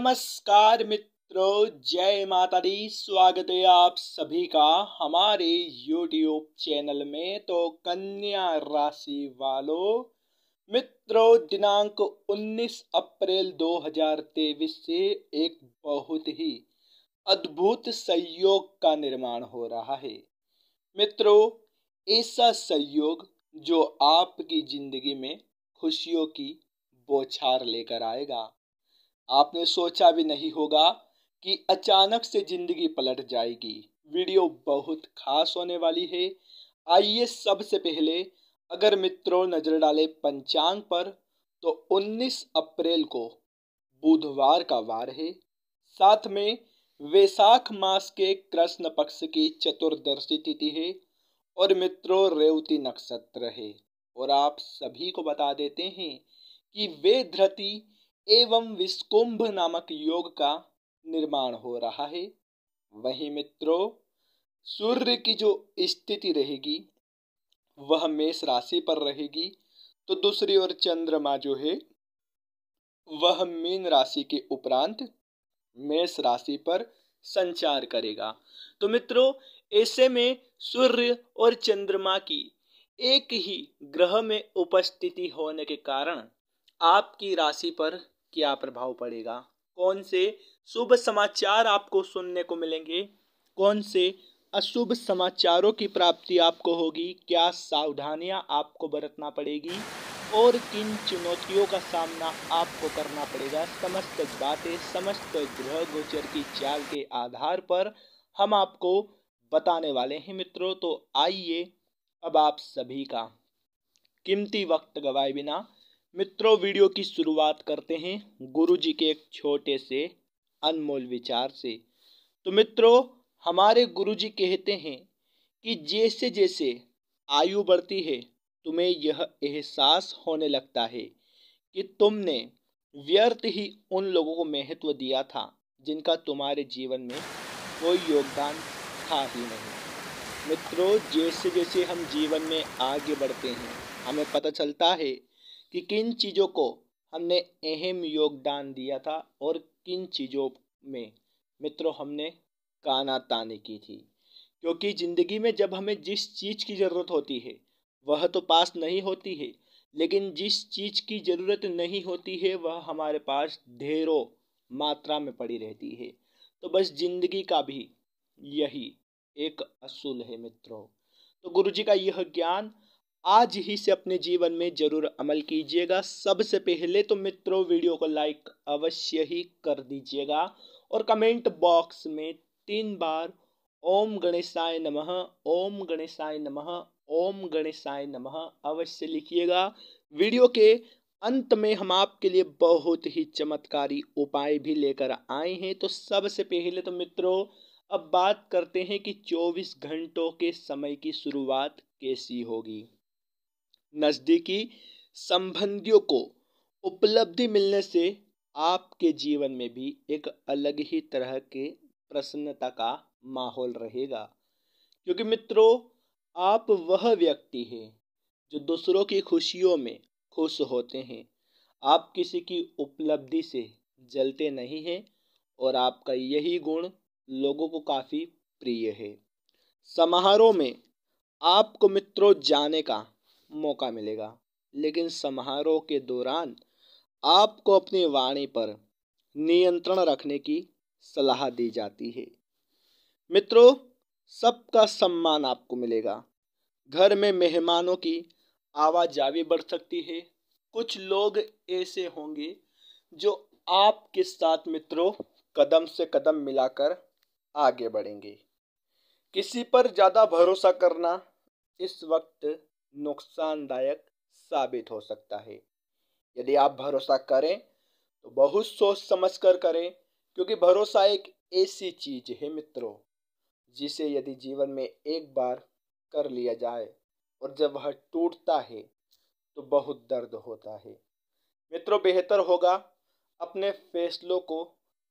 नमस्कार मित्रों जय माता दी स्वागत है आप सभी का हमारे यूट्यूब चैनल में तो कन्या राशि वालों मित्रों दिनांक 19 अप्रैल 2023 से एक बहुत ही अद्भुत संयोग का निर्माण हो रहा है मित्रों ऐसा संयोग जो आपकी जिंदगी में खुशियों की बोछार लेकर आएगा आपने सोचा भी नहीं होगा कि अचानक से ज़िंदगी पलट जाएगी वीडियो बहुत खास होने वाली है आइए सबसे पहले अगर मित्रों नज़र डाले पंचांग पर तो 19 अप्रैल को बुधवार का वार है साथ में वैसाख मास के कृष्ण पक्ष की चतुर्दशी तिथि है और मित्रों रेवती नक्षत्र है और आप सभी को बता देते हैं कि वे धरती एवं विस्कुंभ नामक योग का निर्माण हो रहा है वहीं मित्रों सूर्य की जो स्थिति रहेगी वह मेष राशि पर रहेगी तो दूसरी ओर चंद्रमा जो है वह मीन राशि के उपरांत मेष राशि पर संचार करेगा तो मित्रों ऐसे में सूर्य और चंद्रमा की एक ही ग्रह में उपस्थिति होने के कारण आपकी राशि पर क्या प्रभाव पड़ेगा कौन से शुभ समाचार आपको सुनने को मिलेंगे कौन से अशुभ समाचारों की प्राप्ति आपको होगी क्या सावधानियां आपको बरतना पड़ेगी और किन चुनौतियों का सामना आपको करना पड़ेगा समस्त बातें समस्त ग्रह गोचर की चाल के आधार पर हम आपको बताने वाले हैं मित्रों तो आइए अब आप सभी का कीमती वक्त गवाए बिना मित्रों वीडियो की शुरुआत करते हैं गुरु जी के एक छोटे से अनमोल विचार से तो मित्रों हमारे गुरु जी कहते हैं कि जैसे जैसे आयु बढ़ती है तुम्हें यह एहसास होने लगता है कि तुमने व्यर्थ ही उन लोगों को महत्व दिया था जिनका तुम्हारे जीवन में कोई योगदान था ही नहीं मित्रों जैसे जैसे हम जीवन में आगे बढ़ते हैं हमें पता चलता है कि किन चीज़ों को हमने अहम योगदान दिया था और किन चीज़ों में मित्रों हमने काना तानी की थी क्योंकि ज़िंदगी में जब हमें जिस चीज़ की ज़रूरत होती है वह तो पास नहीं होती है लेकिन जिस चीज़ की ज़रूरत नहीं होती है वह हमारे पास ढेरों मात्रा में पड़ी रहती है तो बस जिंदगी का भी यही एक असूल है मित्रों तो गुरु जी का यह ज्ञान आज ही से अपने जीवन में ज़रूर अमल कीजिएगा सबसे पहले तो मित्रों वीडियो को लाइक अवश्य ही कर दीजिएगा और कमेंट बॉक्स में तीन बार ओम गणेशाय नमः ओम गणेशाय नमः ओम गणेशाय नमः अवश्य लिखिएगा वीडियो के अंत में हम आपके लिए बहुत ही चमत्कारी उपाय भी लेकर आए हैं तो सबसे पहले तो मित्रों अब बात करते हैं कि 24 घंटों के समय की शुरुआत कैसी होगी नज़दीकी संबंधियों को उपलब्धि मिलने से आपके जीवन में भी एक अलग ही तरह के प्रसन्नता का माहौल रहेगा क्योंकि मित्रों आप वह व्यक्ति हैं जो दूसरों की खुशियों में खुश होते हैं आप किसी की उपलब्धि से जलते नहीं हैं और आपका यही गुण लोगों को काफ़ी प्रिय है समारोह में आपको मित्रों जाने का मौका मिलेगा लेकिन समारोह के दौरान आपको अपनी वाणी पर नियंत्रण रखने की सलाह दी जाती है मित्रों सबका सम्मान आपको मिलेगा घर में मेहमानों की आवाजावी बढ़ सकती है कुछ लोग ऐसे होंगे जो आपके साथ मित्रों कदम से कदम मिलाकर आगे बढ़ेंगे किसी पर ज़्यादा भरोसा करना इस वक्त नुकसानदायक साबित हो सकता है यदि आप भरोसा करें तो बहुत सोच समझ कर करें क्योंकि भरोसा एक ऐसी चीज है मित्रों जिसे यदि जीवन में एक बार कर लिया जाए और जब वह टूटता है तो बहुत दर्द होता है मित्रों बेहतर होगा अपने फैसलों को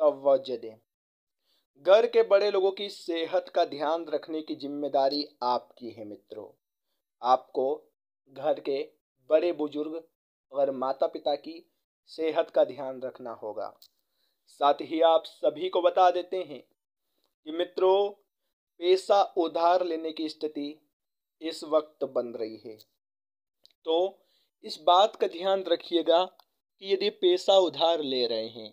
तवज्जो दें घर के बड़े लोगों की सेहत का ध्यान रखने की जिम्मेदारी आपकी है मित्रों आपको घर के बड़े बुजुर्ग और माता पिता की सेहत का ध्यान रखना होगा साथ ही आप सभी को बता देते हैं कि मित्रों पैसा उधार लेने की स्थिति इस वक्त बन रही है तो इस बात का ध्यान रखिएगा कि यदि पैसा उधार ले रहे हैं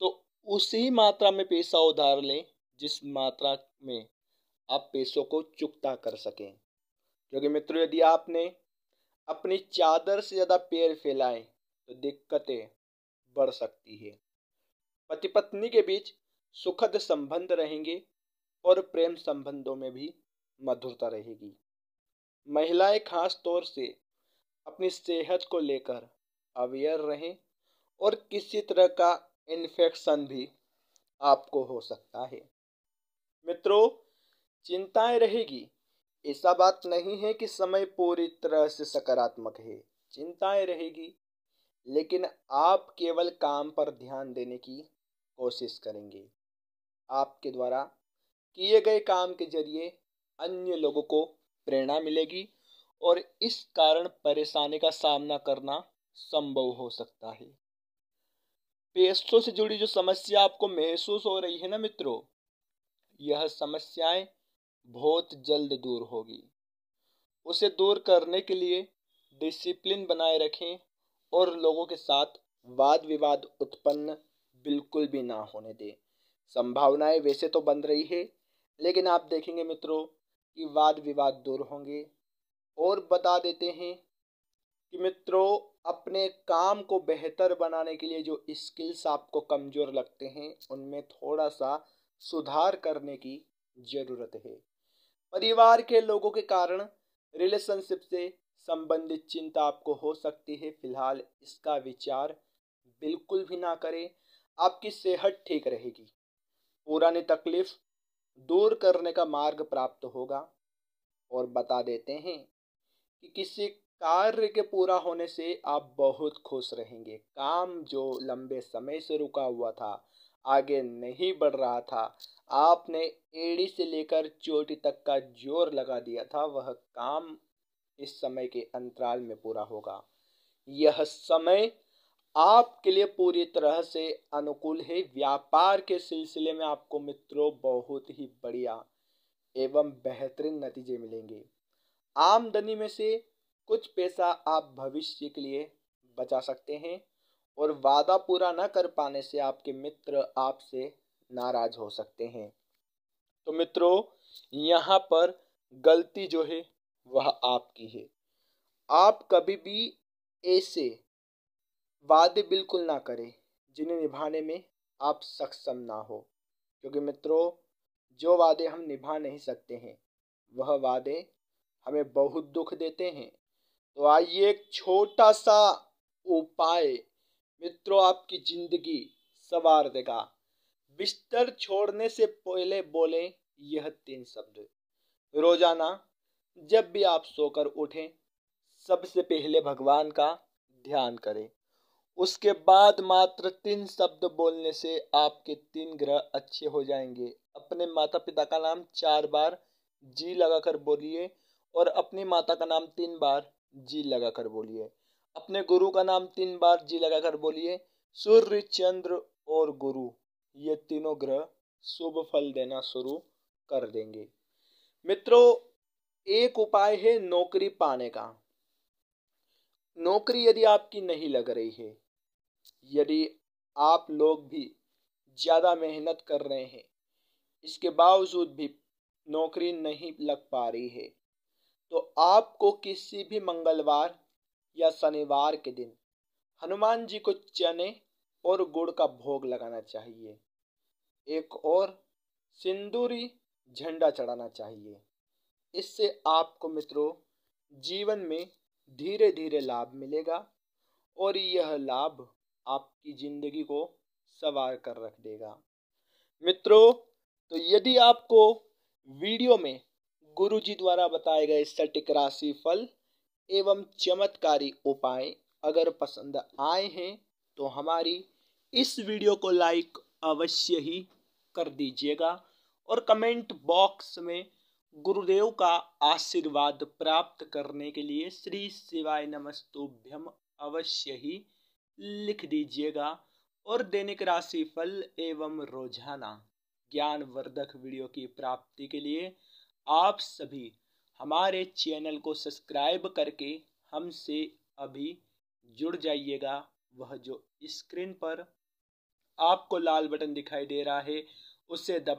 तो उसी मात्रा में पैसा उधार लें जिस मात्रा में आप पैसों को चुकता कर सकें क्योंकि मित्रों यदि आपने अपनी चादर से ज़्यादा पैर फैलाएं तो दिक्कतें बढ़ सकती है पति पत्नी के बीच सुखद संबंध रहेंगे और प्रेम संबंधों में भी मधुरता रहेगी महिलाएं खास तौर से अपनी सेहत को लेकर अवेयर रहें और किसी तरह का इन्फेक्शन भी आपको हो सकता है मित्रों चिंताएं रहेगी ऐसा बात नहीं है कि समय पूरी तरह से सकारात्मक है चिंताएं रहेगी लेकिन आप केवल काम पर ध्यान देने की कोशिश करेंगे आपके द्वारा किए गए काम के जरिए अन्य लोगों को प्रेरणा मिलेगी और इस कारण परेशानी का सामना करना संभव हो सकता है पेशों से जुड़ी जो समस्या आपको महसूस हो रही है ना मित्रों यह समस्याएं बहुत जल्द दूर होगी उसे दूर करने के लिए डिसिप्लिन बनाए रखें और लोगों के साथ वाद विवाद उत्पन्न बिल्कुल भी ना होने दें संभावनाएं वैसे तो बन रही है लेकिन आप देखेंगे मित्रों कि वाद विवाद दूर होंगे और बता देते हैं कि मित्रों अपने काम को बेहतर बनाने के लिए जो स्किल्स आपको कमज़ोर लगते हैं उनमें थोड़ा सा सुधार करने की ज़रूरत है परिवार के लोगों के कारण रिलेशनशिप से संबंधित चिंता आपको हो सकती है फिलहाल इसका विचार बिल्कुल भी ना करें आपकी सेहत ठीक रहेगी पुरानी तकलीफ दूर करने का मार्ग प्राप्त होगा और बता देते हैं कि किसी कार्य के पूरा होने से आप बहुत खुश रहेंगे काम जो लंबे समय से रुका हुआ था आगे नहीं बढ़ रहा था आपने एड़ी से लेकर चोटी तक का जोर लगा दिया था वह काम इस समय के अंतराल में पूरा होगा यह समय आपके लिए पूरी तरह से अनुकूल है व्यापार के सिलसिले में आपको मित्रों बहुत ही बढ़िया एवं बेहतरीन नतीजे मिलेंगे आमदनी में से कुछ पैसा आप भविष्य के लिए बचा सकते हैं और वादा पूरा न कर पाने से आपके मित्र आपसे नाराज हो सकते हैं तो मित्रों यहाँ पर गलती जो है वह आपकी है आप कभी भी ऐसे वादे बिल्कुल ना करें जिन्हें निभाने में आप सक्षम ना हो क्योंकि मित्रों जो वादे हम निभा नहीं सकते हैं वह वादे हमें बहुत दुख देते हैं तो आइए एक छोटा सा उपाय मित्रों आपकी जिंदगी सवार देगा बिस्तर छोड़ने से पहले बोले यह तीन शब्द रोजाना जब भी आप सोकर उठें सबसे पहले भगवान का ध्यान करें उसके बाद मात्र तीन शब्द बोलने से आपके तीन ग्रह अच्छे हो जाएंगे अपने माता पिता का नाम चार बार जी लगाकर बोलिए और अपनी माता का नाम तीन बार जी लगाकर बोलिए अपने गुरु का नाम तीन बार जी लगाकर बोलिए सूर्य चंद्र और गुरु ये तीनों ग्रह शुभ फल देना शुरू कर देंगे मित्रों एक उपाय है नौकरी पाने का नौकरी यदि आपकी नहीं लग रही है यदि आप लोग भी ज़्यादा मेहनत कर रहे हैं इसके बावजूद भी नौकरी नहीं लग पा रही है तो आपको किसी भी मंगलवार या शनिवार के दिन हनुमान जी को चने और गुड़ का भोग लगाना चाहिए एक और सिंदूरी झंडा चढ़ाना चाहिए इससे आपको मित्रों जीवन में धीरे धीरे लाभ मिलेगा और यह लाभ आपकी ज़िंदगी को सवार कर रख देगा मित्रों तो यदि आपको वीडियो में गुरु जी द्वारा बताए गए सटिक राशि फल एवं चमत्कारी उपाय अगर पसंद आए हैं तो हमारी इस वीडियो को लाइक अवश्य ही कर दीजिएगा और कमेंट बॉक्स में गुरुदेव का आशीर्वाद प्राप्त करने के लिए श्री शिवाय नमस्तुभ्यम अवश्य ही लिख दीजिएगा और दैनिक राशि फल एवं रोजाना ज्ञानवर्धक वीडियो की प्राप्ति के लिए आप सभी हमारे चैनल को सब्सक्राइब करके हमसे अभी जुड़ जाइएगा वह जो स्क्रीन पर आपको लाल बटन दिखाई दे रहा है उससे दबा